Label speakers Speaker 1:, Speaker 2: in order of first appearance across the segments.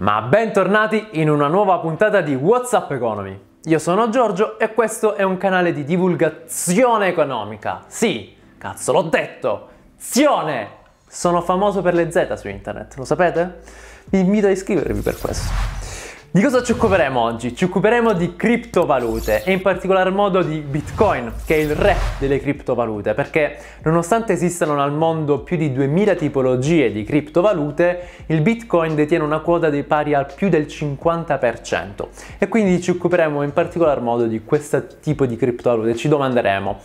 Speaker 1: Ma bentornati in una nuova puntata di WhatsApp Economy. Io sono Giorgio e questo è un canale di divulgazione economica. Sì, cazzo l'ho detto! Zione! Sono famoso per le Z su internet, lo sapete? Vi invito ad iscrivervi per questo. Di cosa ci occuperemo oggi? Ci occuperemo di criptovalute e in particolar modo di Bitcoin, che è il re delle criptovalute, perché nonostante esistano al mondo più di 2000 tipologie di criptovalute, il Bitcoin detiene una quota di pari al più del 50% e quindi ci occuperemo in particolar modo di questo tipo di criptovalute, ci domanderemo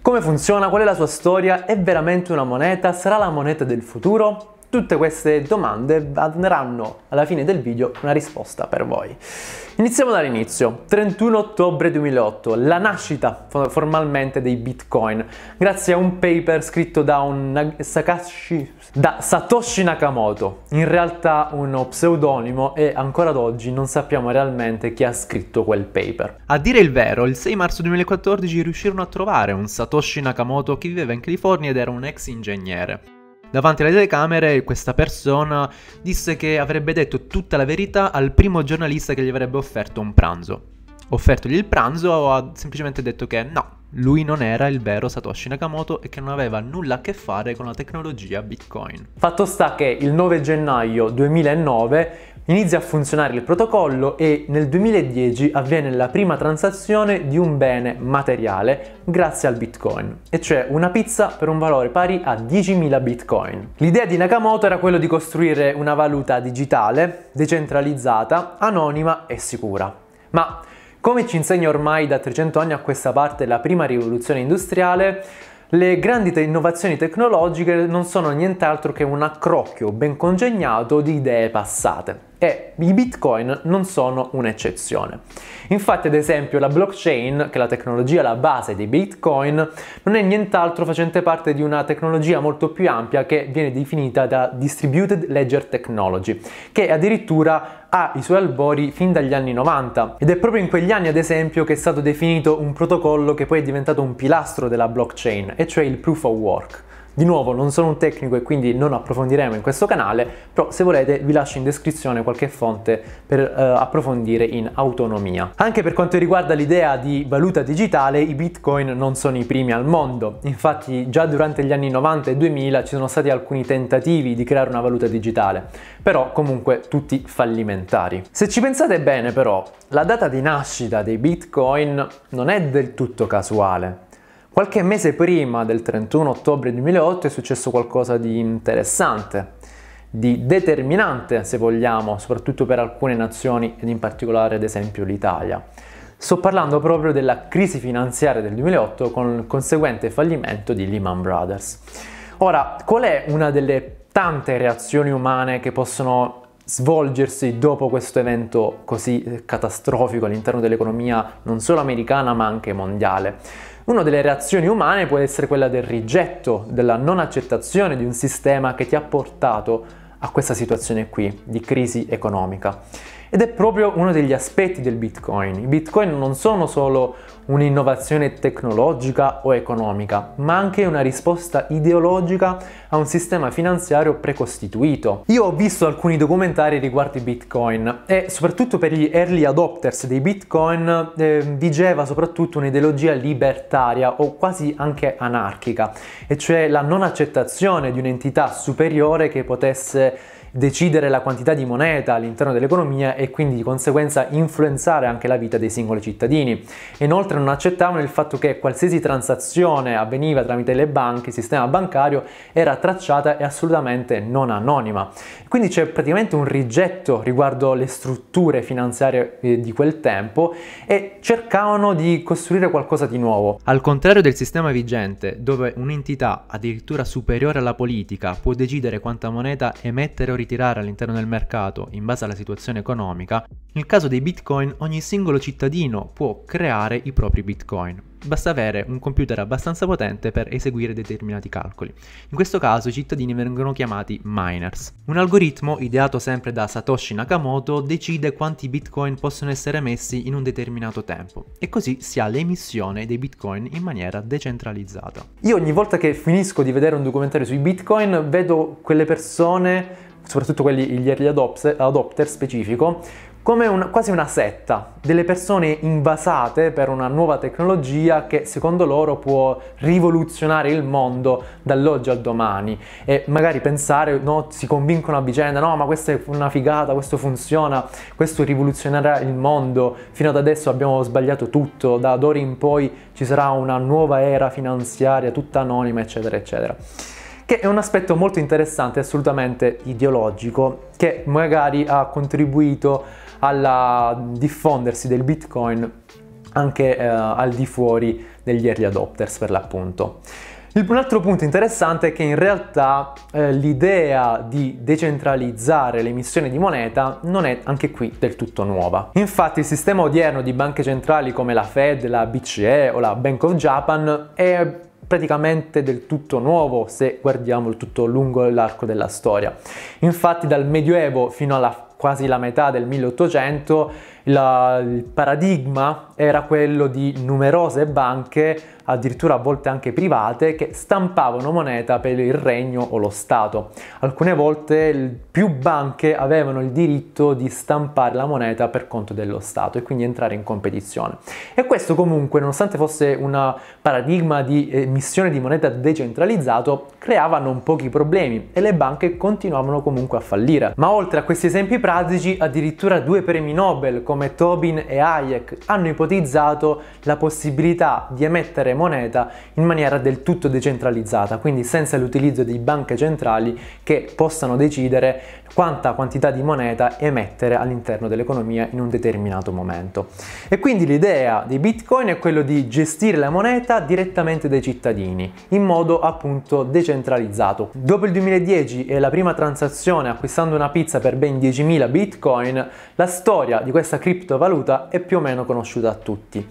Speaker 1: come funziona, qual è la sua storia, è veramente una moneta, sarà la moneta del futuro? Tutte queste domande avranno alla fine del video una risposta per voi. Iniziamo dall'inizio. 31 ottobre 2008, la nascita formalmente dei Bitcoin, grazie a un paper scritto da, un Sakashi, da Satoshi Nakamoto, in realtà uno pseudonimo e ancora ad oggi non sappiamo realmente chi ha scritto quel paper. A dire il vero, il 6 marzo 2014 riuscirono a trovare un Satoshi Nakamoto che viveva in California ed era un ex ingegnere. Davanti alle telecamere questa persona disse che avrebbe detto tutta la verità al primo giornalista che gli avrebbe offerto un pranzo. Offertogli il pranzo ha semplicemente detto che no, lui non era il vero Satoshi Nakamoto e che non aveva nulla a che fare con la tecnologia Bitcoin. Fatto sta che il 9 gennaio 2009 Inizia a funzionare il protocollo e nel 2010 avviene la prima transazione di un bene materiale grazie al bitcoin, e cioè una pizza per un valore pari a 10.000 bitcoin. L'idea di Nakamoto era quello di costruire una valuta digitale, decentralizzata, anonima e sicura. Ma come ci insegna ormai da 300 anni a questa parte la prima rivoluzione industriale, le grandi te- innovazioni tecnologiche non sono nient'altro che un accrocchio ben congegnato di idee passate e i bitcoin non sono un'eccezione. Infatti ad esempio la blockchain, che è la tecnologia alla base dei bitcoin, non è nient'altro facente parte di una tecnologia molto più ampia che viene definita da Distributed Ledger Technology, che addirittura ha i suoi albori fin dagli anni 90 ed è proprio in quegli anni ad esempio che è stato definito un protocollo che poi è diventato un pilastro della blockchain, e cioè il proof of work. Di nuovo non sono un tecnico e quindi non approfondiremo in questo canale, però se volete vi lascio in descrizione qualche fonte per eh, approfondire in autonomia. Anche per quanto riguarda l'idea di valuta digitale, i bitcoin non sono i primi al mondo. Infatti già durante gli anni 90 e 2000 ci sono stati alcuni tentativi di creare una valuta digitale, però comunque tutti fallimentari. Se ci pensate bene però, la data di nascita dei bitcoin non è del tutto casuale. Qualche mese prima del 31 ottobre 2008 è successo qualcosa di interessante, di determinante se vogliamo, soprattutto per alcune nazioni ed in particolare ad esempio l'Italia. Sto parlando proprio della crisi finanziaria del 2008 con il conseguente fallimento di Lehman Brothers. Ora, qual è una delle tante reazioni umane che possono svolgersi dopo questo evento così catastrofico all'interno dell'economia non solo americana ma anche mondiale. Una delle reazioni umane può essere quella del rigetto, della non accettazione di un sistema che ti ha portato a questa situazione qui di crisi economica. Ed è proprio uno degli aspetti del Bitcoin. I Bitcoin non sono solo un'innovazione tecnologica o economica, ma anche una risposta ideologica a un sistema finanziario precostituito. Io ho visto alcuni documentari riguardo i Bitcoin e soprattutto per gli early adopters dei Bitcoin eh, vigeva soprattutto un'ideologia libertaria o quasi anche anarchica, e cioè la non accettazione di un'entità superiore che potesse decidere la quantità di moneta all'interno dell'economia e quindi di conseguenza influenzare anche la vita dei singoli cittadini. Inoltre non accettavano il fatto che qualsiasi transazione avveniva tramite le banche, il sistema bancario era tracciata e assolutamente non anonima. Quindi c'è praticamente un rigetto riguardo le strutture finanziarie eh, di quel tempo e cercavano di costruire qualcosa di nuovo. Al contrario del sistema vigente, dove un'entità addirittura superiore alla politica può decidere quanta moneta emettere o ritirare all'interno del mercato in base alla situazione economica, nel caso dei bitcoin ogni singolo cittadino può creare i propri bitcoin. Basta avere un computer abbastanza potente per eseguire determinati calcoli. In questo caso i cittadini vengono chiamati miners. Un algoritmo ideato sempre da Satoshi Nakamoto decide quanti bitcoin possono essere emessi in un determinato tempo e così si ha l'emissione dei bitcoin in maniera decentralizzata. Io ogni volta che finisco di vedere un documentario sui bitcoin vedo quelle persone soprattutto quelli, gli early adopter, adopter specifico, come un, quasi una setta, delle persone invasate per una nuova tecnologia che secondo loro può rivoluzionare il mondo dall'oggi al domani e magari pensare, no, si convincono a vicenda, no ma questa è una figata, questo funziona, questo rivoluzionerà il mondo, fino ad adesso abbiamo sbagliato tutto, da d'ora in poi ci sarà una nuova era finanziaria tutta anonima eccetera eccetera che è un aspetto molto interessante, assolutamente ideologico, che magari ha contribuito al diffondersi del Bitcoin anche eh, al di fuori degli early adopters per l'appunto. Un altro punto interessante è che in realtà eh, l'idea di decentralizzare l'emissione di moneta non è anche qui del tutto nuova. Infatti il sistema odierno di banche centrali come la Fed, la BCE o la Bank of Japan è praticamente del tutto nuovo se guardiamo il tutto lungo l'arco della storia. Infatti dal Medioevo fino alla quasi la metà del 1800 la, il paradigma era quello di numerose banche, addirittura a volte anche private, che stampavano moneta per il regno o lo Stato. Alcune volte più banche avevano il diritto di stampare la moneta per conto dello Stato e quindi entrare in competizione. E questo comunque, nonostante fosse un paradigma di emissione di moneta decentralizzato, creava non pochi problemi e le banche continuavano comunque a fallire. Ma oltre a questi esempi pratici, addirittura due premi Nobel come come Tobin e Hayek hanno ipotizzato la possibilità di emettere moneta in maniera del tutto decentralizzata, quindi senza l'utilizzo di banche centrali che possano decidere quanta quantità di moneta emettere all'interno dell'economia in un determinato momento. E quindi l'idea di Bitcoin è quella di gestire la moneta direttamente dai cittadini, in modo appunto decentralizzato. Dopo il 2010 e la prima transazione acquistando una pizza per ben 10.000 Bitcoin, la storia di questa criptovaluta è più o meno conosciuta a tutti.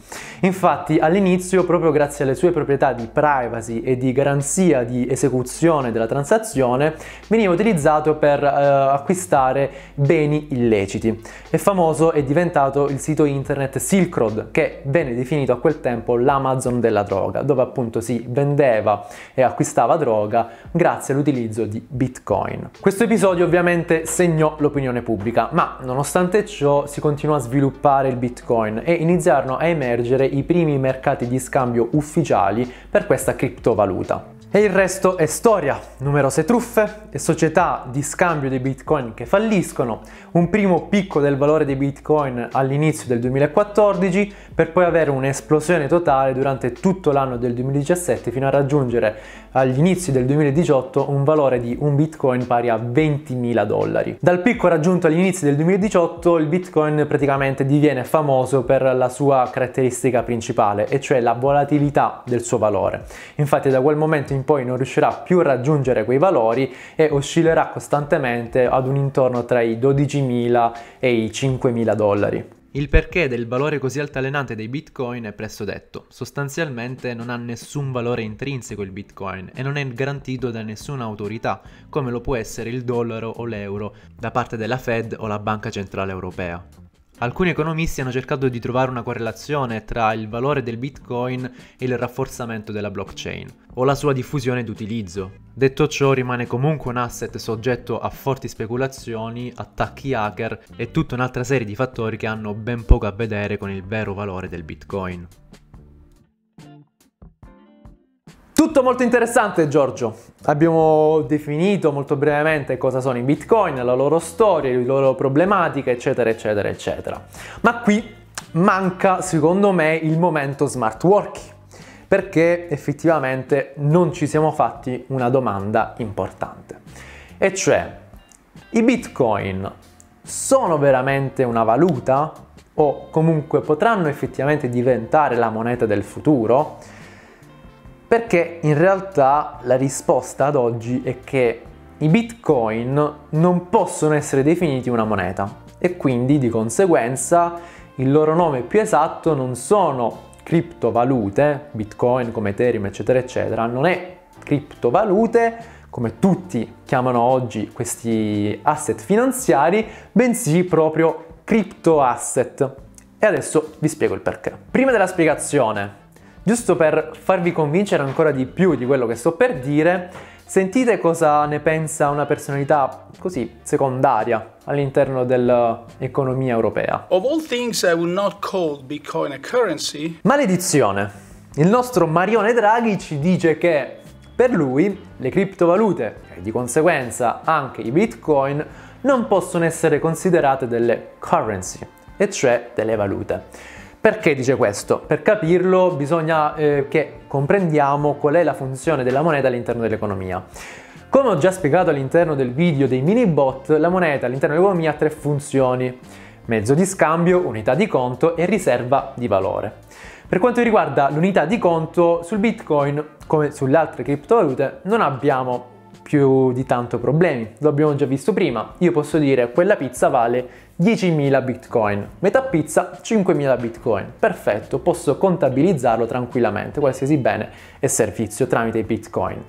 Speaker 1: Infatti all'inizio, proprio grazie alle sue proprietà di privacy e di garanzia di esecuzione della transazione, veniva utilizzato per eh, acquistare beni illeciti. E famoso è diventato il sito internet Silk Road, che venne definito a quel tempo l'Amazon della droga, dove appunto si vendeva e acquistava droga grazie all'utilizzo di Bitcoin. Questo episodio ovviamente segnò l'opinione pubblica, ma nonostante ciò si continua a sviluppare il Bitcoin e iniziarono a emergere i primi mercati di scambio ufficiali per questa criptovaluta. E il resto è storia, numerose truffe e società di scambio dei bitcoin che falliscono, un primo picco del valore dei bitcoin all'inizio del 2014 per poi avere un'esplosione totale durante tutto l'anno del 2017 fino a raggiungere agli inizi del 2018 un valore di un bitcoin pari a 20.000 dollari. Dal picco raggiunto agli inizi del 2018 il bitcoin praticamente diviene famoso per la sua caratteristica principale e cioè la volatilità del suo valore. Infatti da quel momento in in poi non riuscirà più a raggiungere quei valori e oscillerà costantemente ad un intorno tra i 12.000 e i 5.000 dollari. Il perché del valore così altalenante dei bitcoin è presto detto. Sostanzialmente non ha nessun valore intrinseco il bitcoin e non è garantito da nessuna autorità, come lo può essere il dollaro o l'euro, da parte della Fed o la Banca Centrale Europea. Alcuni economisti hanno cercato di trovare una correlazione tra il valore del Bitcoin e il rafforzamento della blockchain, o la sua diffusione d'utilizzo. Detto ciò, rimane comunque un asset soggetto a forti speculazioni, attacchi hacker e tutta un'altra serie di fattori che hanno ben poco a vedere con il vero valore del Bitcoin. Tutto molto interessante Giorgio, abbiamo definito molto brevemente cosa sono i bitcoin, la loro storia, le loro problematiche eccetera eccetera eccetera, ma qui manca secondo me il momento smart working perché effettivamente non ci siamo fatti una domanda importante. E cioè, i bitcoin sono veramente una valuta? O comunque potranno effettivamente diventare la moneta del futuro? Perché in realtà la risposta ad oggi è che i bitcoin non possono essere definiti una moneta e quindi di conseguenza il loro nome più esatto non sono criptovalute, bitcoin come Ethereum eccetera eccetera, non è criptovalute come tutti chiamano oggi questi asset finanziari, bensì proprio criptoasset. E adesso vi spiego il perché. Prima della spiegazione Giusto per farvi convincere ancora di più di quello che sto per dire, sentite cosa ne pensa una personalità così secondaria all'interno dell'economia europea. Maledizione. Il nostro Marione Draghi ci dice che per lui le criptovalute e di conseguenza anche i bitcoin non possono essere considerate delle currency, e cioè delle valute. Perché dice questo? Per capirlo bisogna eh, che comprendiamo qual è la funzione della moneta all'interno dell'economia. Come ho già spiegato all'interno del video dei mini bot, la moneta all'interno dell'economia ha tre funzioni: mezzo di scambio, unità di conto e riserva di valore. Per quanto riguarda l'unità di conto, sul Bitcoin, come sulle altre criptovalute, non abbiamo più di tanto problemi. L'abbiamo già visto prima. Io posso dire quella pizza vale 10.000 bitcoin, metà pizza 5.000 bitcoin, perfetto, posso contabilizzarlo tranquillamente, qualsiasi bene e servizio tramite i bitcoin.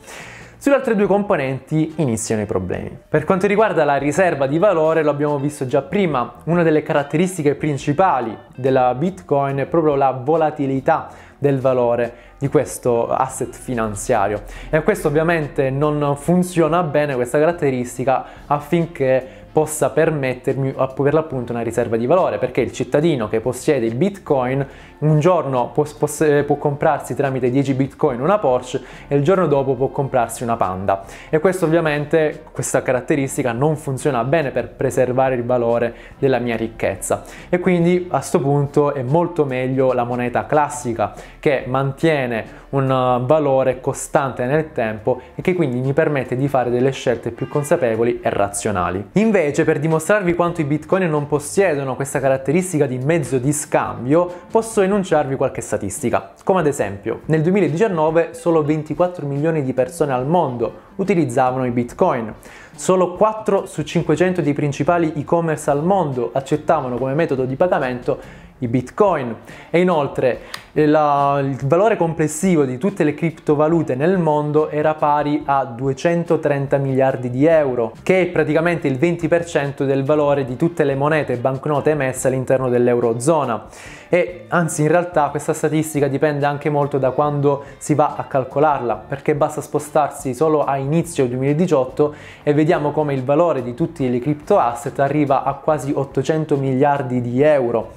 Speaker 1: Sulle altre due componenti iniziano i problemi. Per quanto riguarda la riserva di valore, lo abbiamo visto già prima, una delle caratteristiche principali della Bitcoin è proprio la volatilità del valore di questo asset finanziario e questo ovviamente non funziona bene questa caratteristica affinché possa permettermi per l'appunto una riserva di valore perché il cittadino che possiede il bitcoin un giorno può, può, eh, può, comprarsi tramite 10 bitcoin una Porsche e il giorno dopo può comprarsi una Panda e questo ovviamente questa caratteristica non funziona bene per preservare il valore della mia ricchezza e quindi a questo punto è molto meglio la moneta classica che mantiene un uh, valore costante nel tempo e che quindi mi permette di fare delle scelte più consapevoli e razionali. Invece Invece, per dimostrarvi quanto i bitcoin non possiedono questa caratteristica di mezzo di scambio, posso enunciarvi qualche statistica. Come ad esempio, nel 2019 solo 24 milioni di persone al mondo utilizzavano i bitcoin. Solo 4 su 500 dei principali e-commerce al mondo accettavano come metodo di pagamento i bitcoin e inoltre eh, la, il valore complessivo di tutte le criptovalute nel mondo era pari a 230 miliardi di euro che è praticamente il 20% del valore di tutte le monete e banconote emesse all'interno dell'eurozona e anzi in realtà questa statistica dipende anche molto da quando si va a calcolarla perché basta spostarsi solo a inizio 2018 e vediamo come il valore di tutti i criptoasset arriva a quasi 800 miliardi di euro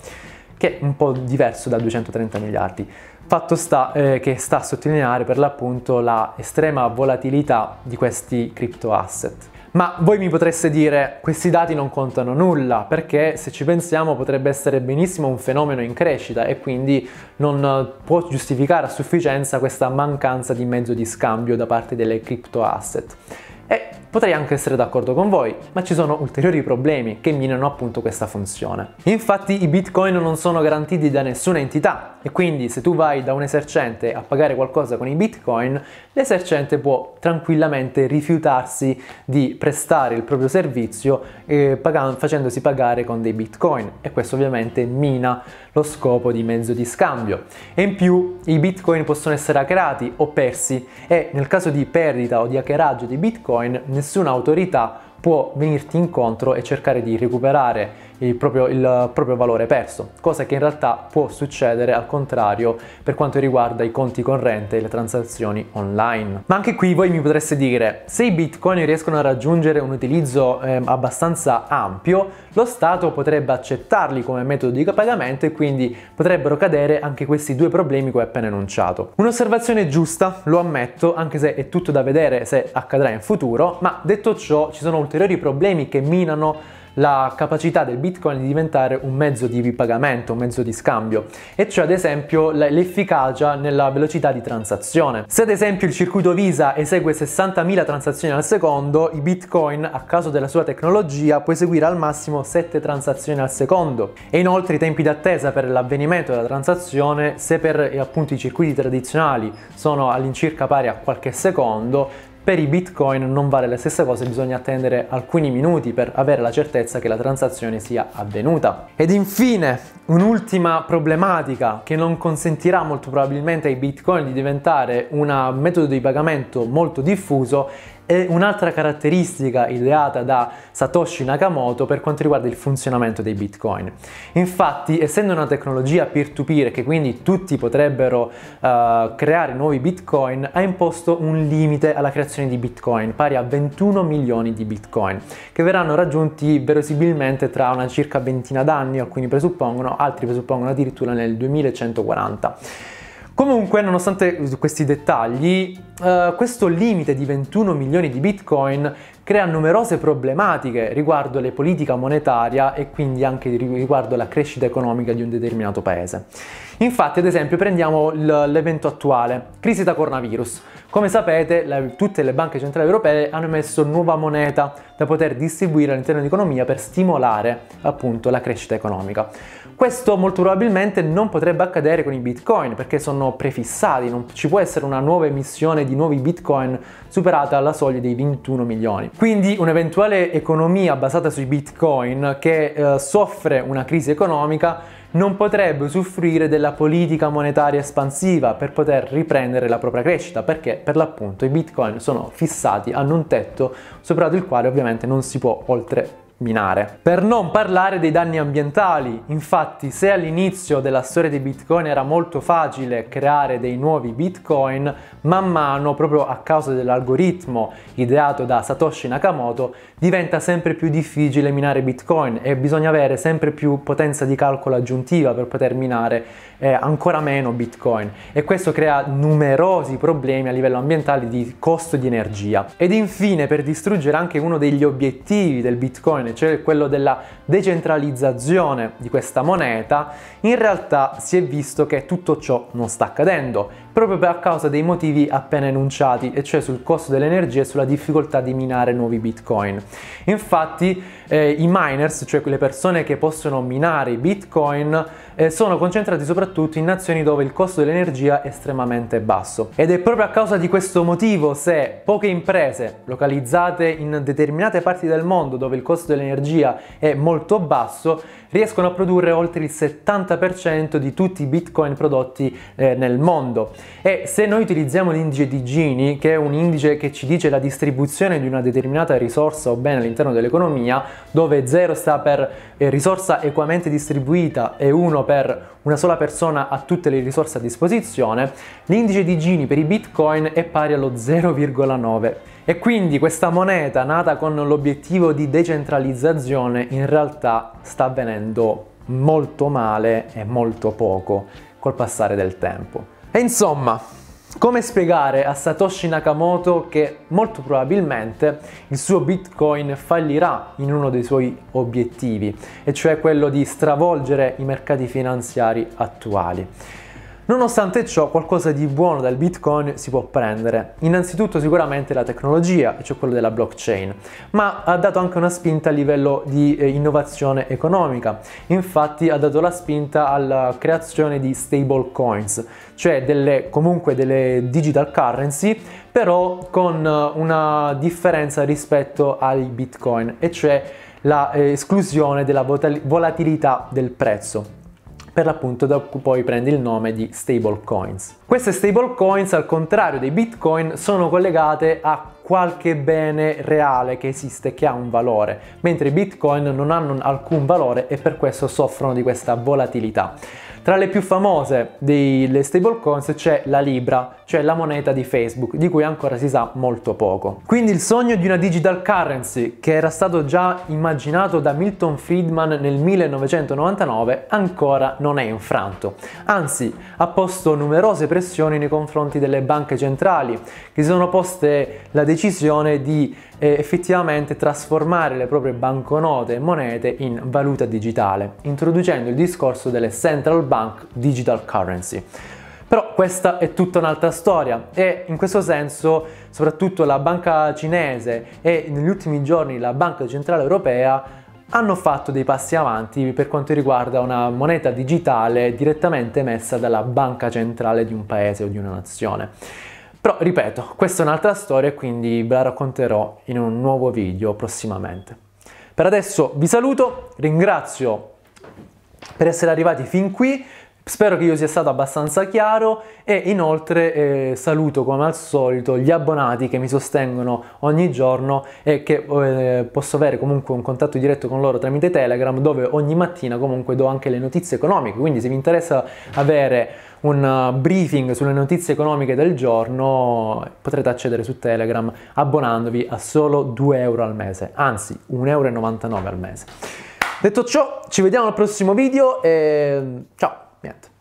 Speaker 1: che è un po' diverso da 230 miliardi. Fatto sta eh, che sta a sottolineare per l'appunto la estrema volatilità di questi crypto asset. Ma voi mi potreste dire questi dati non contano nulla perché se ci pensiamo potrebbe essere benissimo un fenomeno in crescita e quindi non eh, può giustificare a sufficienza questa mancanza di mezzo di scambio da parte delle crypto asset. E potrei anche essere d'accordo con voi, ma ci sono ulteriori problemi che minano appunto questa funzione. Infatti i bitcoin non sono garantiti da nessuna entità, e quindi se tu vai da un esercente a pagare qualcosa con i bitcoin, l'esercente può tranquillamente rifiutarsi di prestare il proprio servizio eh, pagando, facendosi pagare con dei bitcoin e questo ovviamente mina lo scopo di mezzo di scambio. E in più i bitcoin possono essere hackerati o persi e nel caso di perdita o di hackeraggio di bitcoin nessuna autorità può venirti incontro e cercare di recuperare il proprio, il proprio valore perso, cosa che in realtà può succedere al contrario per quanto riguarda i conti corrente e le transazioni online. Ma anche qui voi mi potreste dire, se i bitcoin riescono a raggiungere un utilizzo eh, abbastanza ampio, lo Stato potrebbe accettarli come metodo di pagamento e quindi potrebbero cadere anche questi due problemi che ho appena enunciato. Un'osservazione giusta, lo ammetto, anche se è tutto da vedere se accadrà in futuro, ma detto ciò ci sono ulteriori problemi che minano la capacità del Bitcoin di diventare un mezzo di pagamento, un mezzo di scambio, e cioè ad esempio l'efficacia nella velocità di transazione. Se ad esempio il circuito Visa esegue 60.000 transazioni al secondo, i Bitcoin a causa della sua tecnologia può eseguire al massimo 7 transazioni al secondo e inoltre i tempi d'attesa per l'avvenimento della transazione, se per eh, appunto i circuiti tradizionali sono all'incirca pari a qualche secondo, per i bitcoin non vale la stessa cosa, bisogna attendere alcuni minuti per avere la certezza che la transazione sia avvenuta. Ed infine, un'ultima problematica che non consentirà molto probabilmente ai bitcoin di diventare un metodo di pagamento molto diffuso è un'altra caratteristica ideata da Satoshi Nakamoto per quanto riguarda il funzionamento dei bitcoin. Infatti, essendo una tecnologia peer-to-peer -peer, che quindi tutti potrebbero uh, creare nuovi bitcoin, ha imposto un limite alla creazione di bitcoin pari a 21 milioni di bitcoin, che verranno raggiunti verosimilmente tra una circa ventina d'anni, alcuni presuppongono, altri presuppongono addirittura nel 2140. Comunque, nonostante questi dettagli, eh, questo limite di 21 milioni di bitcoin crea numerose problematiche riguardo le politiche monetarie e quindi anche riguardo la crescita economica di un determinato paese. Infatti, ad esempio, prendiamo l'evento attuale, crisi da coronavirus. Come sapete, la, tutte le banche centrali europee hanno emesso nuova moneta da poter distribuire all'interno dell'economia per stimolare appunto la crescita economica. Questo molto probabilmente non potrebbe accadere con i bitcoin perché sono prefissati, non ci può essere una nuova emissione di nuovi bitcoin superata alla soglia dei 21 milioni. Quindi un'eventuale economia basata sui bitcoin che eh, soffre una crisi economica non potrebbe usufruire della politica monetaria espansiva per poter riprendere la propria crescita, perché per l'appunto i bitcoin sono fissati, hanno un tetto sopra il quale ovviamente non si può oltre minare. Per non parlare dei danni ambientali, infatti se all'inizio della storia dei Bitcoin era molto facile creare dei nuovi Bitcoin, man mano, proprio a causa dell'algoritmo ideato da Satoshi Nakamoto, diventa sempre più difficile minare Bitcoin e bisogna avere sempre più potenza di calcolo aggiuntiva per poter minare eh, ancora meno Bitcoin e questo crea numerosi problemi a livello ambientale di costo di energia. Ed infine, per distruggere anche uno degli obiettivi del Bitcoin, cioè quello della decentralizzazione di questa moneta, in realtà si è visto che tutto ciò non sta accadendo proprio a causa dei motivi appena enunciati, e cioè sul costo dell'energia e sulla difficoltà di minare nuovi bitcoin. Infatti eh, i miners, cioè quelle persone che possono minare i bitcoin, eh, sono concentrati soprattutto in nazioni dove il costo dell'energia è estremamente basso. Ed è proprio a causa di questo motivo se poche imprese localizzate in determinate parti del mondo dove il costo dell'energia è molto basso riescono a produrre oltre il 70% di tutti i bitcoin prodotti eh, nel mondo e se noi utilizziamo l'indice di Gini, che è un indice che ci dice la distribuzione di una determinata risorsa o bene all'interno dell'economia, dove 0 sta per eh, risorsa equamente distribuita e 1 per una sola persona ha tutte le risorse a disposizione, l'indice di Gini per i bitcoin è pari allo 0,9. E quindi questa moneta nata con l'obiettivo di decentralizzazione in realtà sta avvenendo molto male e molto poco col passare del tempo. E insomma, come spiegare a Satoshi Nakamoto che molto probabilmente il suo Bitcoin fallirà in uno dei suoi obiettivi, e cioè quello di stravolgere i mercati finanziari attuali? Nonostante ciò, qualcosa di buono dal Bitcoin si può prendere. Innanzitutto sicuramente la tecnologia, cioè quella della blockchain, ma ha dato anche una spinta a livello di eh, innovazione economica. Infatti ha dato la spinta alla creazione di stable coins, cioè delle, comunque delle digital currency, però con eh, una differenza rispetto ai Bitcoin, e cioè l'esclusione eh, della volatilità del prezzo per l'appunto da cui poi prende il nome di stablecoins. Queste stablecoins al contrario dei bitcoin sono collegate a qualche bene reale che esiste che ha un valore, mentre i bitcoin non hanno alcun valore e per questo soffrono di questa volatilità. Tra le più famose delle stablecoins c'è la Libra, cioè la moneta di Facebook, di cui ancora si sa molto poco. Quindi il sogno di una digital currency, che era stato già immaginato da Milton Friedman nel 1999, ancora non è infranto. Anzi, ha posto numerose pressioni nei confronti delle banche centrali, che si sono poste la decisione di effettivamente trasformare le proprie banconote e monete in valuta digitale, introducendo il discorso delle central bank digital currency. Però questa è tutta un'altra storia e in questo senso soprattutto la banca cinese e negli ultimi giorni la Banca Centrale Europea hanno fatto dei passi avanti per quanto riguarda una moneta digitale direttamente emessa dalla banca centrale di un paese o di una nazione. Però ripeto, questa è un'altra storia quindi ve la racconterò in un nuovo video prossimamente. Per adesso vi saluto, ringrazio per essere arrivati fin qui, Spero che io sia stato abbastanza chiaro e inoltre eh, saluto come al solito gli abbonati che mi sostengono ogni giorno e che eh, posso avere comunque un contatto diretto con loro tramite Telegram dove ogni mattina comunque do anche le notizie economiche, quindi se vi interessa avere un eh, briefing sulle notizie economiche del giorno, potrete accedere su Telegram abbonandovi a solo 2 euro al mese, anzi 1,99 euro al mese. Detto ciò, ci vediamo al prossimo video e ciao, niente.